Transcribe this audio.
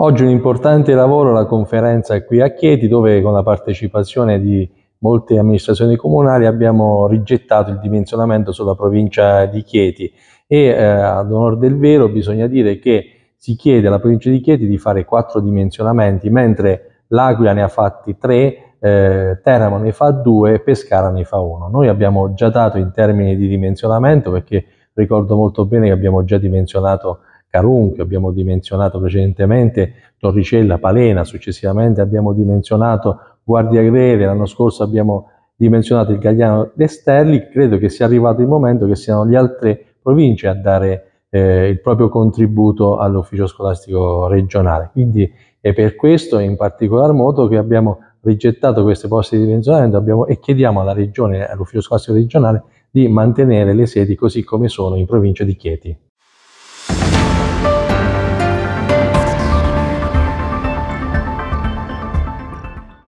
Oggi un importante lavoro la conferenza qui a Chieti dove con la partecipazione di molte amministrazioni comunali abbiamo rigettato il dimensionamento sulla provincia di Chieti e eh, ad onore del vero bisogna dire che si chiede alla provincia di Chieti di fare quattro dimensionamenti mentre l'Aquila ne ha fatti tre, eh, Teramo ne fa due e Pescara ne fa uno. Noi abbiamo già dato in termini di dimensionamento perché ricordo molto bene che abbiamo già dimensionato Carunchio, abbiamo dimensionato precedentemente Torricella, Palena, successivamente abbiamo dimensionato Guardia Greve, l'anno scorso abbiamo dimensionato il Gagliano d'Esterli, credo che sia arrivato il momento che siano le altre province a dare eh, il proprio contributo all'ufficio scolastico regionale. Quindi è per questo in particolar modo che abbiamo rigettato queste poste di dimensionamento abbiamo, e chiediamo alla regione, all'ufficio scolastico regionale di mantenere le sedi così come sono in provincia di Chieti.